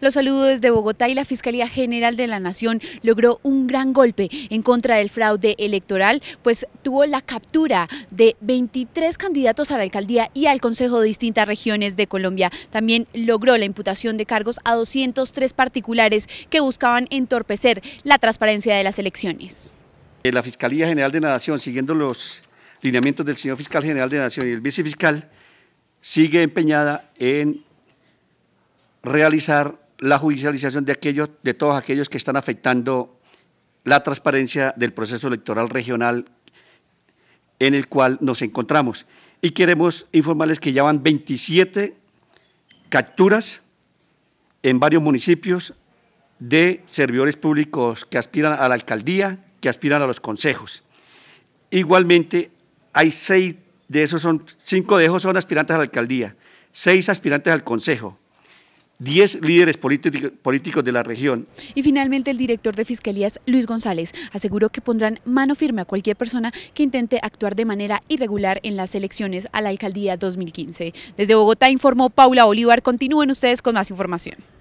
Los saludos desde Bogotá y la Fiscalía General de la Nación logró un gran golpe en contra del fraude electoral, pues tuvo la captura de 23 candidatos a la alcaldía y al consejo de distintas regiones de Colombia. También logró la imputación de cargos a 203 particulares que buscaban entorpecer la transparencia de las elecciones. Eh, la Fiscalía General de la Nación, siguiendo los lineamientos del señor Fiscal General de la Nación y el Vicefiscal, sigue empeñada en realizar la judicialización de, aquellos, de todos aquellos que están afectando la transparencia del proceso electoral regional en el cual nos encontramos. Y queremos informarles que ya van 27 capturas en varios municipios de servidores públicos que aspiran a la alcaldía, que aspiran a los consejos. Igualmente, hay seis de esos, son cinco de ellos son aspirantes a la alcaldía, seis aspirantes al consejo, 10 líderes políticos de la región. Y finalmente el director de Fiscalías, Luis González, aseguró que pondrán mano firme a cualquier persona que intente actuar de manera irregular en las elecciones a la alcaldía 2015. Desde Bogotá informó Paula Bolívar. Continúen ustedes con más información.